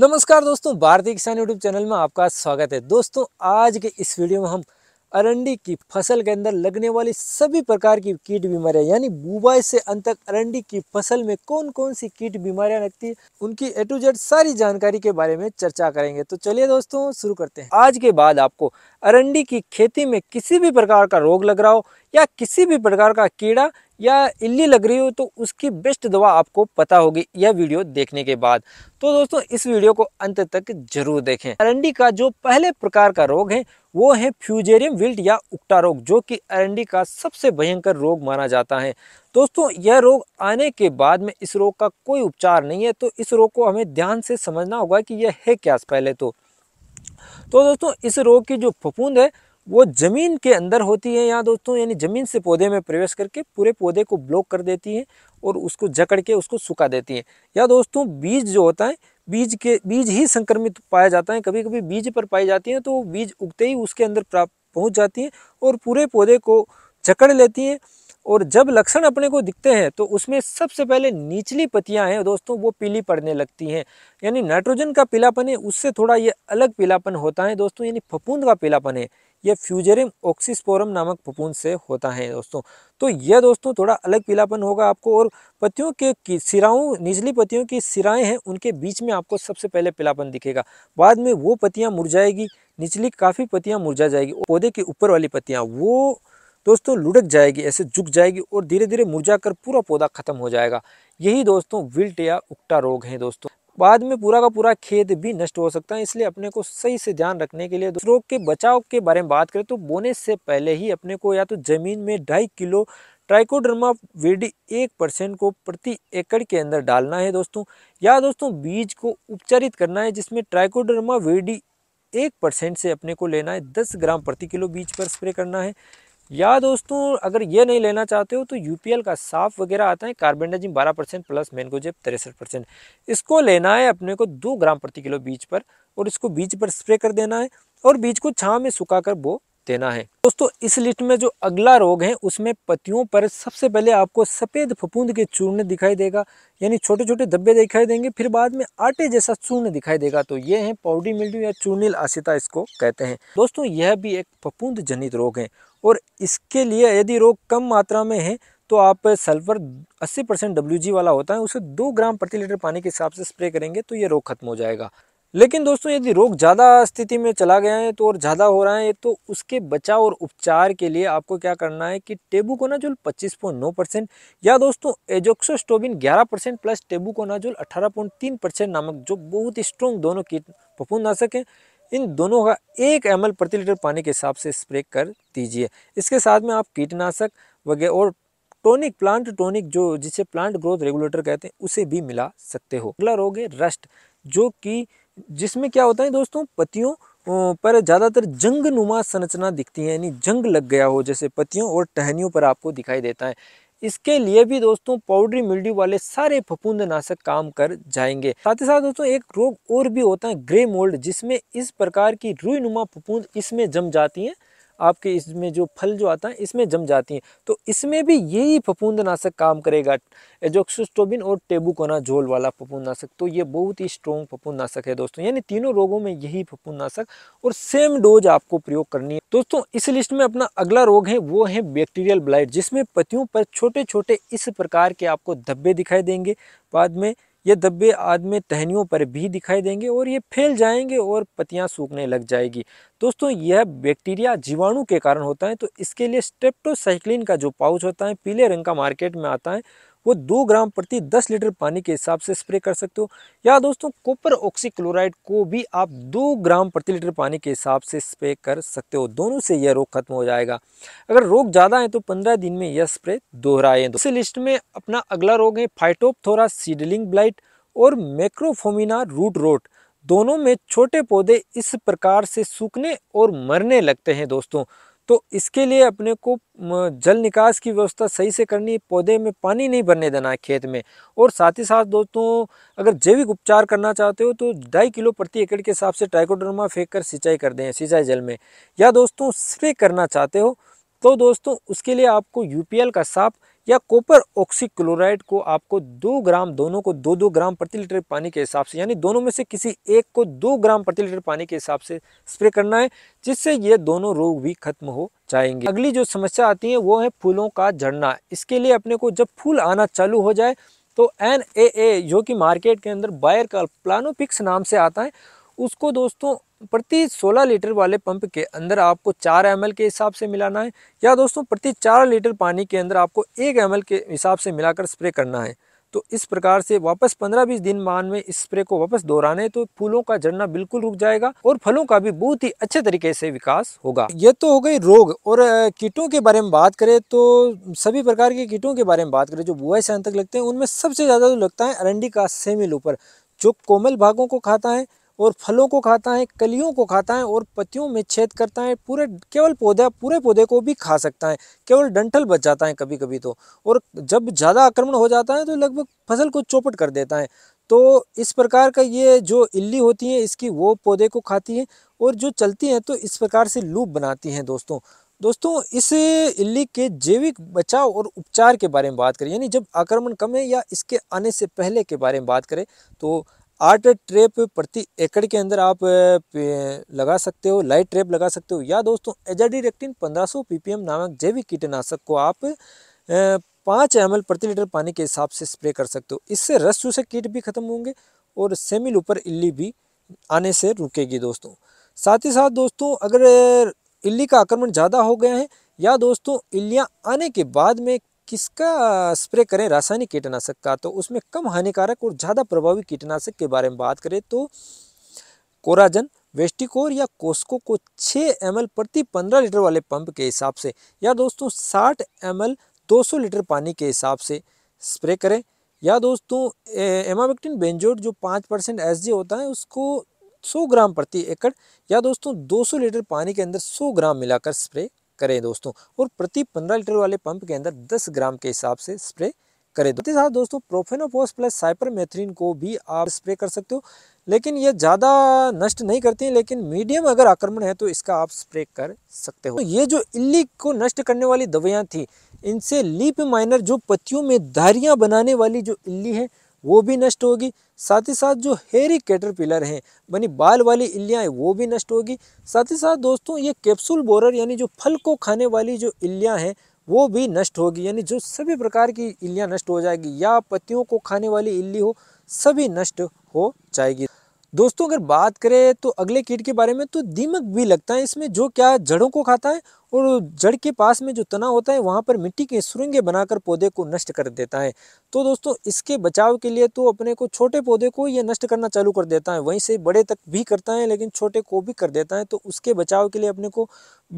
नमस्कार दोस्तों भारतीय किसान यूट्यूब चैनल में आपका स्वागत है दोस्तों आज के इस वीडियो में हम अरंडी की फसल के अंदर लगने वाली सभी प्रकार की कीट बीमारियां यानी बुबाई से अंत तक अरंडी की फसल में कौन कौन सी कीट बीमारियां लगती है उनकी ए टू जेड सारी जानकारी के बारे में चर्चा करेंगे तो चलिए दोस्तों शुरू करते हैं आज के बाद आपको अरंडी की खेती में किसी भी प्रकार का रोग लग रहा हो या किसी भी प्रकार का कीड़ा या इल्ली लग रही हो तो उसकी बेस्ट दवा आपको पता होगी यह वीडियो देखने के बाद तो दोस्तों इस वीडियो को अंत तक जरूर देखें अरंडी का जो पहले प्रकार का रोग है वो है फ्यूजेरियम विल्ट या उक्टा रोग जो कि अरंडी का सबसे भयंकर रोग माना जाता है दोस्तों यह रोग आने के बाद में इस रोग का कोई उपचार नहीं है तो इस रोग को हमें ध्यान से समझना होगा कि यह है क्या पहले तो तो दोस्तों इस रोग की जो फफूंद है वो ज़मीन के अंदर होती है यहाँ दोस्तों यानी ज़मीन से पौधे में प्रवेश करके पूरे पौधे को ब्लॉक कर देती है और उसको जकड़ के उसको सुखा देती है या दोस्तों बीज जो होता है बीज के बीज ही संक्रमित पाया जाता है कभी कभी बीज पर पाई जाती हैं तो बीज उगते ही उसके अंदर प्राप्त पहुँच जाती हैं और पूरे पौधे को जकड़ लेती हैं और जब लक्षण अपने को दिखते हैं तो उसमें सबसे पहले निचली पत्तियां हैं दोस्तों वो पीली पड़ने लगती हैं यानी नाइट्रोजन का पीलापन है उससे थोड़ा ये अलग पीलापन होता है दोस्तों यानी फपूंद का पीलापन है यह फ्यूजरिम ऑक्सीस्पोरम नामक फपूंद से होता है दोस्तों तो यह दोस्तों थोड़ा अलग पीलापन होगा आपको और पत्तियों के सिराओं निचली पत्तियों की सिराएं हैं उनके बीच में आपको सबसे पहले पीलापन दिखेगा बाद में वो पत्तियाँ मुरझाएगी निचली काफ़ी पतियाँ मुरझा जाएगी पौधे की ऊपर वाली पत्तियाँ वो दोस्तों लुढ़क जाएगी ऐसे झुक जाएगी और धीरे धीरे मुरझा कर पूरा पौधा खत्म हो जाएगा यही दोस्तों विल्ट या उकटा रोग है दोस्तों बाद में पूरा का पूरा खेत भी नष्ट हो सकता है इसलिए अपने को सही से ध्यान रखने के लिए इस रोग के बचाव के बारे में बात करें तो बोने से पहले ही अपने को या तो जमीन में ढाई किलो ट्राइकोडर्मा वेडी एक परसेंट को प्रति एकड़ के अंदर डालना है दोस्तों या दोस्तों बीज को उपचारित करना है जिसमें ट्राइकोडर्मा वेडी एक परसेंट से अपने को लेना है दस ग्राम प्रति किलो बीज पर स्प्रे करना है या दोस्तों अगर ये नहीं लेना चाहते हो तो यूपीएल का साफ वगैरह आता है कार्बेंडाजिम 12 परसेंट प्लस मैनगोजेप तिरसठ परसेंट इसको लेना है अपने को दो ग्राम प्रति किलो बीज पर और इसको बीज पर स्प्रे कर देना है और बीज को छाँव में सुखा कर बो देना है दोस्तों इस लिस्ट में जो अगला रोग है उसमें पतियों पर सबसे पहले आपको सफ़ेद फपूंद के चूर्ण दिखाई देगा यानी छोटे छोटे धब्बे दिखाई देंगे फिर बाद में आटे जैसा चूर्ण दिखाई देगा तो ये है पाउडी मिल्ड्यू या चूर्णिल आशिता इसको कहते हैं दोस्तों यह भी एक फपूंद जनित रोग है और इसके लिए यदि रोग कम मात्रा में है तो आप सल्फर 80 परसेंट डब्ल्यू वाला होता है उसे दो ग्राम प्रति लीटर पानी के हिसाब से स्प्रे करेंगे तो ये रोग खत्म हो जाएगा लेकिन दोस्तों यदि रोग ज़्यादा स्थिति में चला गया है तो और ज़्यादा हो रहा है तो उसके बचाव और उपचार के लिए आपको क्या करना है कि पॉइंट 25.9 परसेंट या दोस्तों एजोक्सोस्टोबिन 11 परसेंट प्लस पॉइंट 18.3 परसेंट नामक जो बहुत ही स्ट्रॉन्ग दोनों कीट नाशक हैं इन दोनों का एक एम प्रति लीटर पानी के हिसाब से स्प्रे कर दीजिए इसके साथ में आप कीटनाशक वगैरह और टोनिक प्लांट टोनिक जो जिसे प्लांट ग्रोथ रेगुलेटर कहते हैं उसे भी मिला सकते हो अगला रोग है रस्ट जो कि जिसमें क्या होता है दोस्तों पतियों पर ज़्यादातर जंग नुमा संरचना दिखती है यानी जंग लग गया हो जैसे पतियों और टहनियों पर आपको दिखाई देता है इसके लिए भी दोस्तों पाउडरी मिल्ड्यू वाले सारे फपूंद नाशक काम कर जाएंगे साथ ही साथ दोस्तों एक रोग और भी होता है ग्रे मोल्ड जिसमें इस प्रकार की रुई नुमा फपूंद इसमें जम जाती है आपके इसमें जो फल जो आता है इसमें जम जाती हैं तो इसमें भी यही फफूंदनाशक काम करेगा एजोक्सोस्टोबिन और टेबुकोना झोल वाला फफूंदनाशक तो ये बहुत ही स्ट्रॉन्ग फफूंदनाशक है दोस्तों यानी तीनों रोगों में यही फफूंदनाशक और सेम डोज आपको प्रयोग करनी है दोस्तों इस लिस्ट में अपना अगला रोग है वो है बैक्टीरियल ब्लाइट जिसमें पतियों पर छोटे छोटे इस प्रकार के आपको धब्बे दिखाई देंगे बाद में ये धब्बे आदमी टहनियों पर भी दिखाई देंगे और ये फैल जाएंगे और पतियां सूखने लग जाएगी दोस्तों यह बैक्टीरिया जीवाणु के कारण होता है तो इसके लिए स्टेप्टोसाइक्लिन का जो पाउच होता है पीले रंग का मार्केट में आता है वो दो ग्राम प्रति दस लीटर पानी के हिसाब से स्प्रे कर सकते हो या दोस्तों कॉपर ऑक्सीक्लोराइड को भी आप दो ग्राम प्रति लीटर पानी के हिसाब से स्प्रे कर सकते हो दोनों से यह रोग खत्म हो जाएगा अगर रोग ज़्यादा है तो पंद्रह दिन में यह स्प्रे दोहराएं दो। लिस्ट में अपना अगला रोग है फाइटोपथोरा सीडलिंग ब्लाइट और मैक्रोफोमिना रूट रोट दोनों में छोटे पौधे इस प्रकार से सूखने और मरने लगते हैं दोस्तों तो इसके लिए अपने को जल निकास की व्यवस्था सही से करनी पौधे में पानी नहीं भरने देना है खेत में और साथ ही साथ दोस्तों अगर जैविक उपचार करना चाहते हो तो ढाई किलो प्रति एकड़ के हिसाब से टाइकोडर्मा फेंक कर सिंचाई कर दें सिंचाई जल में या दोस्तों स्प्रे करना चाहते हो तो दोस्तों उसके लिए आपको यू का साफ या कॉपर ऑक्सीक्लोराइड को आपको दो ग्राम दोनों को दो दो ग्राम प्रति लीटर पानी के हिसाब से यानी दोनों में से किसी एक को दो ग्राम प्रति लीटर पानी के हिसाब से स्प्रे करना है जिससे ये दोनों रोग भी खत्म हो जाएंगे अगली जो समस्या आती है वो है फूलों का झड़ना इसके लिए अपने को जब फूल आना चालू हो जाए तो एन ए ए जो कि मार्केट के अंदर बायर का प्लानोपिक्स नाम से आता है उसको दोस्तों प्रति 16 लीटर वाले पंप के अंदर आपको 4 एम के हिसाब से मिलाना है या दोस्तों प्रति 4 लीटर पानी के अंदर आपको 1 एम के हिसाब से मिलाकर स्प्रे करना है तो इस प्रकार से वापस 15-20 दिन मान में इस स्प्रे को वापस दोहराने तो फूलों का झरना बिल्कुल रुक जाएगा और फलों का भी बहुत ही अच्छे तरीके से विकास होगा ये तो हो गई रोग और कीटों के बारे में बात करें तो सभी प्रकार के कीटों के बारे में बात करें जो बुआई से अंत तक लगते हैं उनमें सबसे ज़्यादा जो तो लगता है अरंडी का सेमिल ऊपर जो कोमल भागों को खाता है और फलों को खाता है कलियों को खाता है और पत्तियों में छेद करता है पूरे केवल पौधा पूरे पौधे को भी खा सकता है केवल डंठल बच जाता है कभी कभी तो और जब ज़्यादा आक्रमण हो जाता है तो लगभग फसल को चौपट कर देता है तो इस प्रकार का ये जो इल्ली होती है इसकी वो पौधे को खाती है और जो चलती हैं तो इस प्रकार से लूप बनाती हैं दोस्तों दोस्तों इस इल्ली के जैविक बचाव और उपचार के बारे में बात करें यानी जब आक्रमण कम है या इसके आने से पहले के बारे में बात करें तो आठ ट्रेप प्रति एकड़ के अंदर आप लगा सकते हो लाइट ट्रेप लगा सकते हो या दोस्तों एजाडी रेक्टिन 1500 पीपीएम नामक जैविक कीटनाशक को आप पाँच एम प्रति लीटर पानी के हिसाब से स्प्रे कर सकते हो इससे रस चूसे कीट भी खत्म होंगे और सेमिल ऊपर इल्ली भी आने से रुकेगी दोस्तों साथ ही साथ दोस्तों अगर इल्ली का आक्रमण ज़्यादा हो गया है या दोस्तों इल्लियाँ आने के बाद में किसका स्प्रे करें रासायनिक कीटनाशक का तो उसमें कम हानिकारक और ज़्यादा प्रभावी कीटनाशक के बारे में बात करें तो कोराजन वेस्टिकोर या कोस्को को 6 एम प्रति 15 लीटर वाले पंप के हिसाब से या दोस्तों 60 एम 200 लीटर पानी के हिसाब से स्प्रे करें या दोस्तों एमाविक्टिन बेंजोड जो पाँच परसेंट एस होता है उसको 100 ग्राम प्रति एकड़ या दोस्तों 200 लीटर पानी के अंदर 100 ग्राम मिलाकर स्प्रे करें दोस्तों और प्रति पंद्रह लीटर वाले पंप के अंदर दस ग्राम के हिसाब से स्प्रे करें साथ साथ दोस्तों प्रोफेनोपोस प्लस साइपरमेथ्रिन को भी आप स्प्रे कर सकते हो लेकिन ये ज़्यादा नष्ट नहीं करती हैं लेकिन मीडियम अगर आक्रमण है तो इसका आप स्प्रे कर सकते हो तो ये जो इल्ली को नष्ट करने वाली दवाइयाँ थी इनसे लीप माइनर जो पत्तियों में धारियाँ बनाने वाली जो इल्ली है वो भी नष्ट होगी साथ ही साथ जो हेरी कैटरपिलर हैं यानी बाल वाली इल्लियाँ हैं वो भी नष्ट होगी साथ ही साथ दोस्तों ये कैप्सूल बोरर यानी जो फल को खाने वाली जो इल्लियाँ हैं वो भी नष्ट होगी यानी जो सभी प्रकार की इल्लियाँ नष्ट हो जाएगी या पत्तियों को खाने वाली इल्ली हो सभी नष्ट हो जाएगी दोस्तों अगर बात करें तो अगले कीट के बारे में तो दीमक भी लगता है इसमें जो क्या जड़ों को खाता है और जड़ के पास में जो तना होता है वहाँ पर मिट्टी के सुरंगे बनाकर पौधे को नष्ट कर देता है तो दोस्तों इसके बचाव के लिए तो अपने को छोटे पौधे को ये नष्ट करना चालू कर देता है वहीं से बड़े तक भी करता है लेकिन छोटे को भी कर देता है तो उसके बचाव के लिए अपने को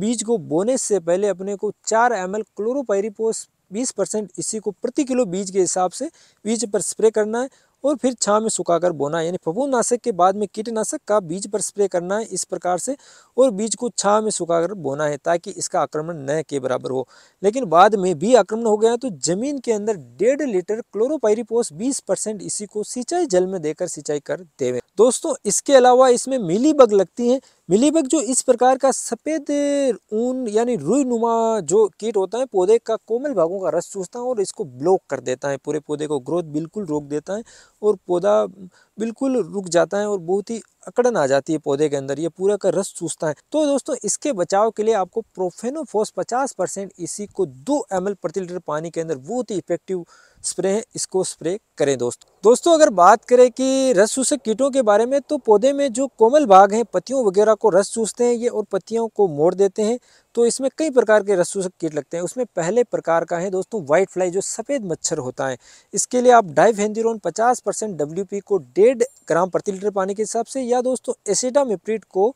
बीज को बोने से पहले अपने को चार एम एल क्लोरोपायरीपोस बीस परसेंट इसी को प्रति किलो बीज के हिसाब से बीज पर स्प्रे करना है और फिर छाँव में सुखाकर बोना यानी फफूंदनाशक के बाद में कीटनाशक का बीज पर स्प्रे करना है इस प्रकार से और बीज को छाँव में सुखाकर बोना है ताकि इसका आक्रमण न के बराबर हो लेकिन बाद में भी आक्रमण हो गया तो जमीन के अंदर डेढ़ लीटर क्लोरोपायरिपोस बीस परसेंट इसी को सिंचाई जल में देकर सिंचाई कर देवे दोस्तों इसके अलावा इसमें मिली बग लगती है मिलीबग जो इस प्रकार का सफ़ेद ऊन यानी रुई नुमा जो कीट होता है पौधे का कोमल भागों का रस चूसता है और इसको ब्लॉक कर देता है पूरे पौधे को ग्रोथ बिल्कुल रोक देता है और पौधा बिल्कुल रुक जाता है और बहुत ही अकड़न आ जाती है पौधे के अंदर ये पूरा का रस चूसता है तो दोस्तों इसके बचाव के लिए आपको प्रोफेनोफोस पचास परसेंट इसी को दो एम प्रति लीटर पानी के अंदर बहुत ही इफेक्टिव स्प्रे है इसको स्प्रे करें दोस्तों दोस्तों अगर बात करें कि रस चूसक कीटों के बारे में तो पौधे में जो कोमल भाग हैं पत्तियों वगैरह को रस चूसते हैं ये और पत्तियों को मोड़ देते हैं तो इसमें कई प्रकार के रस चूसक कीट लगते हैं उसमें पहले प्रकार का है दोस्तों व्हाइट फ्लाई जो सफ़ेद मच्छर होता है इसके लिए आप डाइव हेंदिरोन पचास परसेंट डब्ल्यू को डेढ़ ग्राम प्रति लीटर पानी के हिसाब से या दोस्तों एसिडामिप्रीट को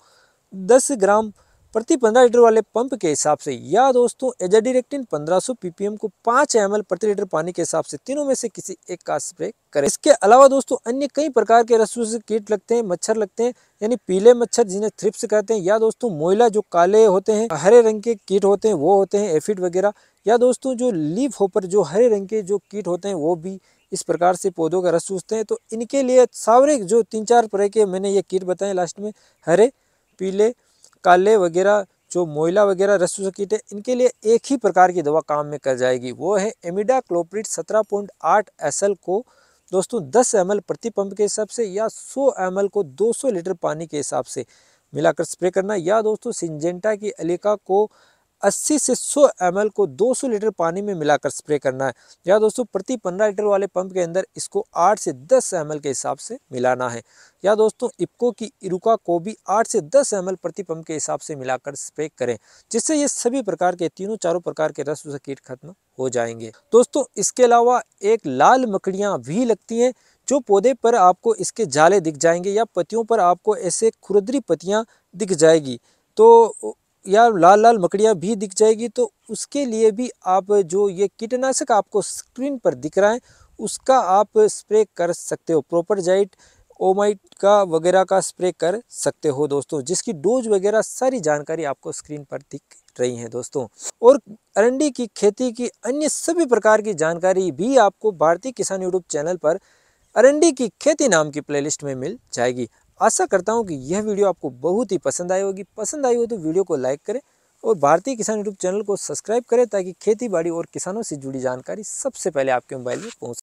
दस ग्राम प्रति 15 लीटर वाले पंप के हिसाब से या दोस्तों एजाडिरेक्टिन 1500 ppm को 5 एम प्रति लीटर पानी के हिसाब से तीनों में से किसी एक का स्प्रे करें इसके अलावा दोस्तों अन्य कई प्रकार के रसू से कीट लगते हैं मच्छर लगते हैं यानी पीले मच्छर जिन्हें थ्रिप्स कहते हैं या दोस्तों मोयला जो काले होते हैं हरे रंग के कीट होते हैं वो होते हैं एफिड वगैरह या दोस्तों जो लीफ होपर जो हरे रंग के जो कीट होते हैं वो भी इस प्रकार से पौधों का रस चूसते हैं तो इनके लिए सावरे जो तीन चार तरह के मैंने ये कीट बताए लास्ट में हरे पीले काले वगैरह जो मोयला वगैरह रस्सू सकीट है इनके लिए एक ही प्रकार की दवा काम में कर जाएगी वो है एमिडा क्लोप्रिट सत्रह पॉइंट आठ एस को दोस्तों 10 एम प्रति पंप के हिसाब से या 100 एम को 200 लीटर पानी के हिसाब से मिलाकर स्प्रे करना या दोस्तों सिंजेंटा की अलिका को 80 से 100 एम को 200 लीटर पानी में मिलाकर स्प्रे करना है या दोस्तों प्रति 15 लीटर वाले पंप के अंदर इसको 8 से 10 एम के हिसाब से मिलाना है या दोस्तों इपको की इरुका को भी 8 से 10 एम प्रति पंप के हिसाब से मिलाकर स्प्रे करें जिससे ये सभी प्रकार के तीनों चारों प्रकार के रस कीट खत्म हो जाएंगे दोस्तों इसके अलावा एक लाल मकड़ियाँ भी लगती हैं जो पौधे पर आपको इसके जाले दिख जाएंगे या पतियों पर आपको ऐसे खुरदरी पतियाँ दिख जाएगी तो या लाल लाल मकड़ियाँ भी दिख जाएगी तो उसके लिए भी आप जो ये कीटनाशक आपको स्क्रीन पर दिख रहा है उसका आप स्प्रे कर सकते हो प्रॉपर जाइट ओमाइट का वगैरह का स्प्रे कर सकते हो दोस्तों जिसकी डोज वगैरह सारी जानकारी आपको स्क्रीन पर दिख रही हैं दोस्तों और अरंडी की खेती की अन्य सभी प्रकार की जानकारी भी आपको भारतीय किसान यूट्यूब चैनल पर अरंडी की खेती नाम की प्लेलिस्ट में मिल जाएगी आशा करता हूँ कि यह वीडियो आपको बहुत ही पसंद आई होगी पसंद आई हो तो वीडियो को लाइक करें और भारतीय किसान यूट्यूब चैनल को सब्सक्राइब करें ताकि खेती बाड़ी और किसानों से जुड़ी जानकारी सबसे पहले आपके मोबाइल में पहुँच